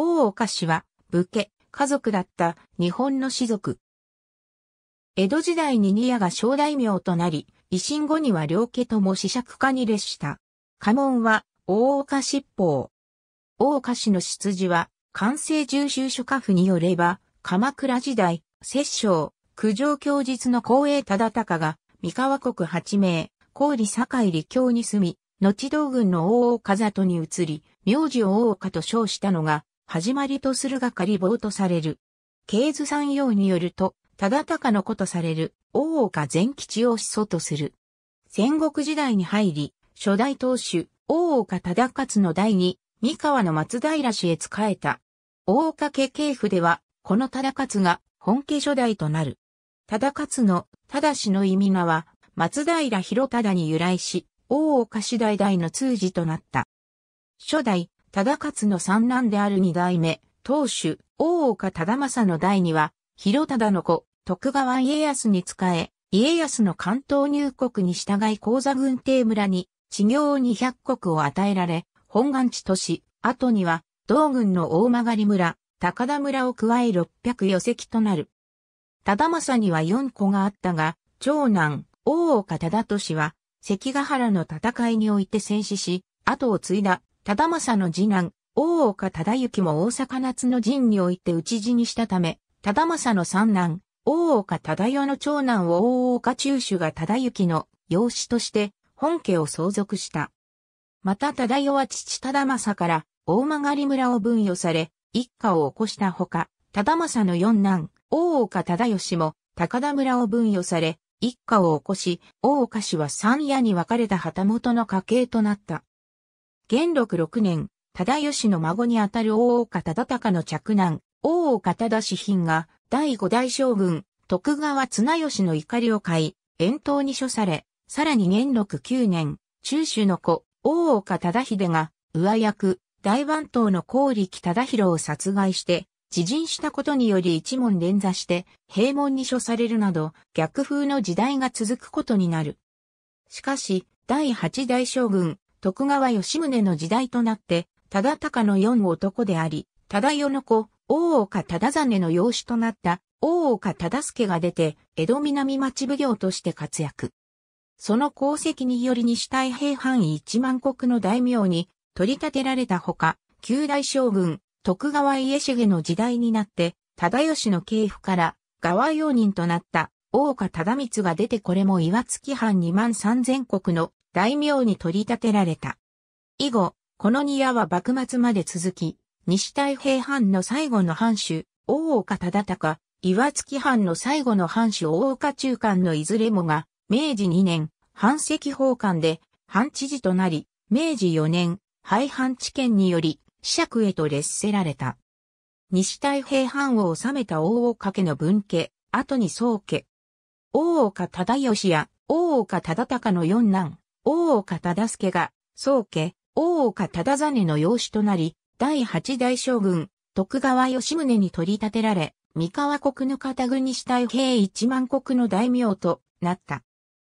大岡氏は、武家、家族だった日本の士族。江戸時代にニアが小大名となり、維新後には両家とも死釈家に列した。家紋は、大岡七宝。大岡氏の出自は、関西重修書家府によれば、鎌倉時代、摂政、九条教日の光栄忠敬が、三河国八名、高利堺里京に住み、後道軍の大岡里に移り、名字を大岡と称したのが、始まりとするがかり棒とされる。ケイズ山陽によると、忠敬の子とされる、大岡善吉を始祖とする。戦国時代に入り、初代当主、大岡忠勝の代に、三河の松平氏へ仕えた。大岡家系譜では、この忠勝が本家初代となる。忠勝の、忠氏の意味名は、松平広忠に由来し、大岡氏代代の通詞となった。初代、忠勝の三男である二代目、当主、大岡忠政の代には、広忠の子、徳川家康に仕え、家康の関東入国に従い高座軍邸村に、地業200国を与えられ、本願地都市、後には、道軍の大曲村、高田村を加え600余席となる。忠政には4子があったが、長男、大岡忠敏は、関ヶ原の戦いにおいて戦死し、後を継いだ忠政の次男、大岡忠行も大阪夏の陣において討ち死にしたため、忠政の三男、大岡忠世の長男を大岡中主が忠行の養子として本家を相続した。また忠世は父忠政から大曲村を分与され、一家を起こしたほか、忠政の四男、大岡忠義も高田村を分与され、一家を起こし、大岡氏は三夜に分かれた旗本の家系となった。元禄6年、忠義の孫にあたる大岡忠隆の嫡男、大岡忠志品が、第五代将軍、徳川綱吉の怒りを買い、遠島に処され、さらに元禄9年、中州の子、大岡忠秀が、上役、大番頭の高力忠弘を殺害して、自陣したことにより一門連座して、平門に処されるなど、逆風の時代が続くことになる。しかし、第八代将軍、徳川吉宗の時代となって、忠高の四男であり、忠代の子、大岡忠真の養子となった大岡忠助が出て、江戸南町奉行として活躍。その功績により西太平範囲一万国の大名に取り立てられたほか、旧大将軍、徳川家重の時代になって、忠義の系譜から、側用人となった大岡忠光が出てこれも岩月藩二万三千国の大名に取り立てられた。以後、この庭は幕末まで続き、西太平藩の最後の藩主、大岡忠敬、岩月藩の最後の藩主大岡中間のいずれもが、明治2年、藩籍奉還で、藩知事となり、明治4年、廃藩置県により、釈へと列せられた。西太平藩を治めた大岡家の分家、後に宗家。大岡忠義や大岡忠隆の四男、大岡忠助が、宗家、大岡忠真の養子となり、第八代将軍、徳川吉宗に取り立てられ、三河国の片国したい兵一万国の大名となった。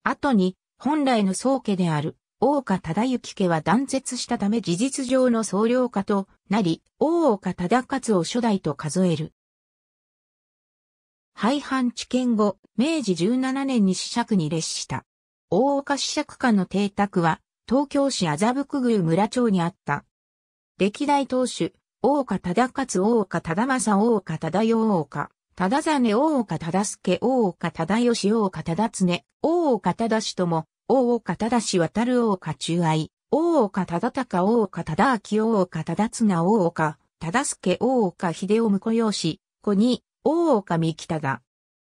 後に、本来の宗家である、大岡忠行家は断絶したため事実上の総領家となり、大岡忠勝を初代と数える。廃藩置県後、明治17年に死区に列した。大岡市釈家の邸宅は、東京市麻布区宮村町にあった。歴代当主、大岡忠勝、大岡忠政、大岡忠世大岡、忠真、大岡忠助、大岡忠義、大岡忠常、大岡忠氏とも、大岡忠氏渡る大岡中愛、大岡忠隆、大岡忠明、大岡忠綱、大岡、忠助、大岡秀夫婿養子、子に、大岡三木忠、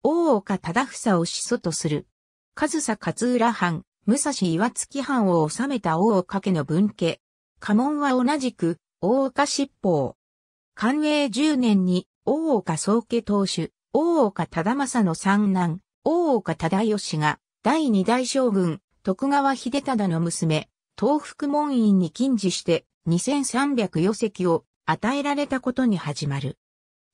大岡忠房を始祖とする。上総勝浦藩、武蔵岩月藩を治めた大岡家の分家。家紋は同じく、大岡執法。寛永十年に、大岡宗家当主、大岡忠政の三男、大岡忠義が、第二代将軍、徳川秀忠の娘、東福門院に禁似して、2300余席を与えられたことに始まる。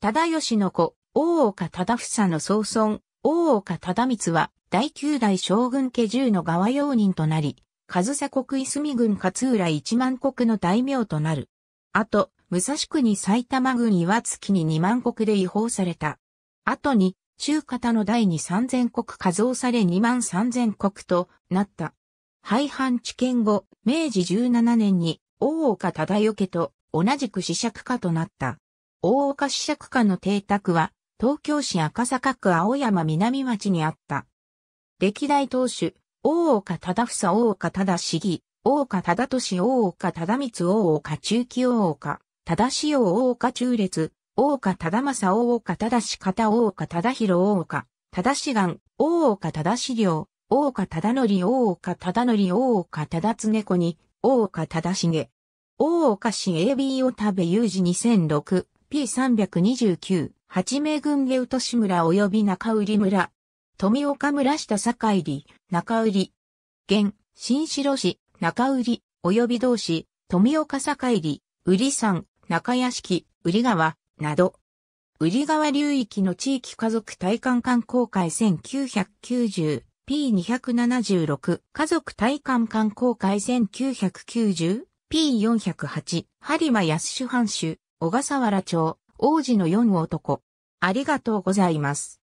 忠義の子、大岡忠房の総孫、大岡忠光は第九代将軍家十の側用人となり、上総国泉軍勝浦一万国の大名となる。あと、武蔵国埼玉軍岩月に二万国で違法された。後に、中方の第二三千国加増され二万三千国となった。廃藩置県後、明治十七年に大岡忠よけと同じく試釈家となった。大岡試釈家の邸宅は東京市赤坂区青山南町にあった。歴代当主、大岡忠房、大岡忠市議、大岡忠俊、大岡忠光、大岡中期、大岡、忠志大岡中列、大岡忠正、大岡忠志方、大岡忠広大岡、忠志願、大岡忠志良、大岡忠則、大岡忠則、大岡忠常子に、大岡忠重。大岡市 AB を食べ有事 2006P329 八名郡下宇都市村及び中売村、富岡村下坂入、中売、現、新城市、中売、及び同市、富岡坂入、売山、中屋敷、売川、など。売川流域の地域家族体感観光会 1990P276 家族体感観光会 1990P408 播磨安主藩主小笠原町王子の4男。ありがとうございます。